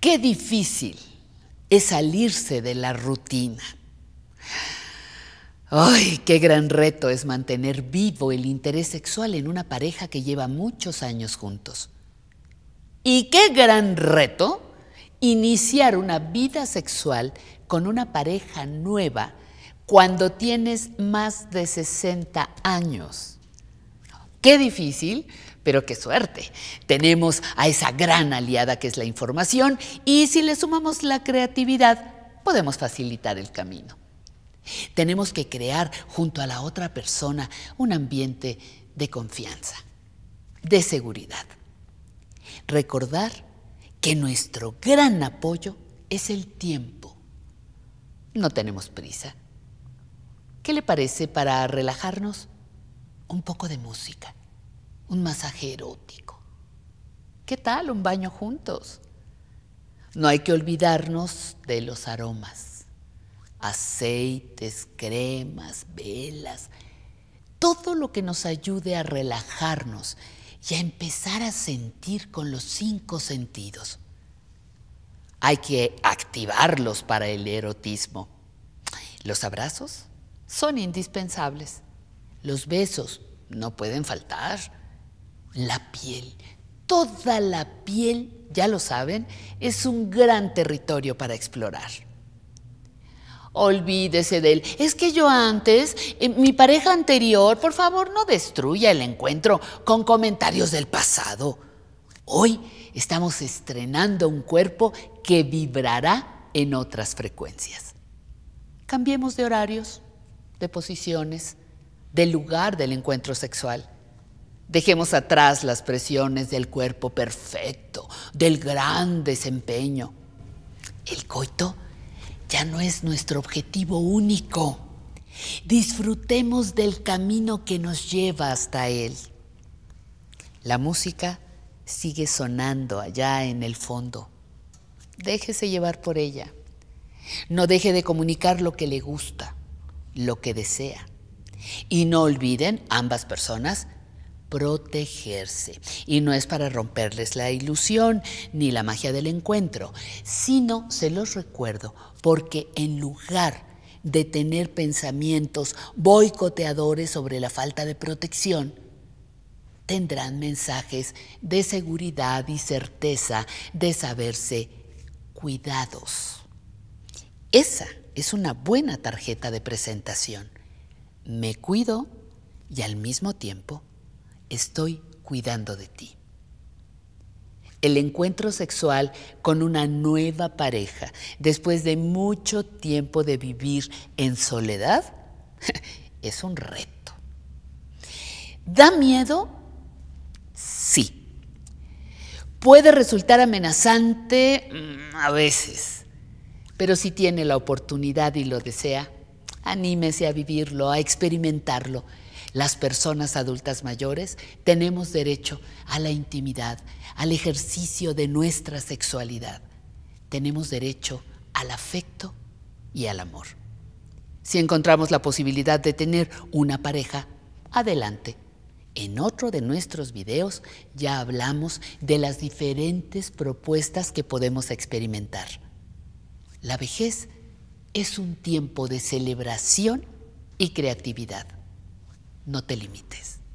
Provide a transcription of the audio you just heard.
Qué difícil es salirse de la rutina. ¡Ay, qué gran reto es mantener vivo el interés sexual en una pareja que lleva muchos años juntos! Y qué gran reto iniciar una vida sexual con una pareja nueva cuando tienes más de 60 años. Qué difícil, pero qué suerte. Tenemos a esa gran aliada que es la información y si le sumamos la creatividad, podemos facilitar el camino. Tenemos que crear junto a la otra persona un ambiente de confianza, de seguridad. Recordar que nuestro gran apoyo es el tiempo. No tenemos prisa. ¿Qué le parece para relajarnos? Un poco de música un masaje erótico. ¿Qué tal un baño juntos? No hay que olvidarnos de los aromas, aceites, cremas, velas, todo lo que nos ayude a relajarnos y a empezar a sentir con los cinco sentidos. Hay que activarlos para el erotismo. Los abrazos son indispensables. Los besos no pueden faltar la piel, toda la piel, ya lo saben, es un gran territorio para explorar. Olvídese de él. Es que yo antes, eh, mi pareja anterior, por favor no destruya el encuentro con comentarios del pasado. Hoy estamos estrenando un cuerpo que vibrará en otras frecuencias. Cambiemos de horarios, de posiciones, del lugar del encuentro sexual. Dejemos atrás las presiones del cuerpo perfecto, del gran desempeño. El coito ya no es nuestro objetivo único. Disfrutemos del camino que nos lleva hasta él. La música sigue sonando allá en el fondo. Déjese llevar por ella. No deje de comunicar lo que le gusta, lo que desea. Y no olviden ambas personas protegerse. Y no es para romperles la ilusión ni la magia del encuentro, sino, se los recuerdo, porque en lugar de tener pensamientos boicoteadores sobre la falta de protección, tendrán mensajes de seguridad y certeza de saberse cuidados. Esa es una buena tarjeta de presentación. Me cuido y al mismo tiempo estoy cuidando de ti. El encuentro sexual con una nueva pareja después de mucho tiempo de vivir en soledad es un reto. ¿Da miedo? Sí. Puede resultar amenazante mm, a veces, pero si tiene la oportunidad y lo desea, anímese a vivirlo, a experimentarlo las personas adultas mayores tenemos derecho a la intimidad, al ejercicio de nuestra sexualidad. Tenemos derecho al afecto y al amor. Si encontramos la posibilidad de tener una pareja, adelante. En otro de nuestros videos ya hablamos de las diferentes propuestas que podemos experimentar. La vejez es un tiempo de celebración y creatividad no te limites.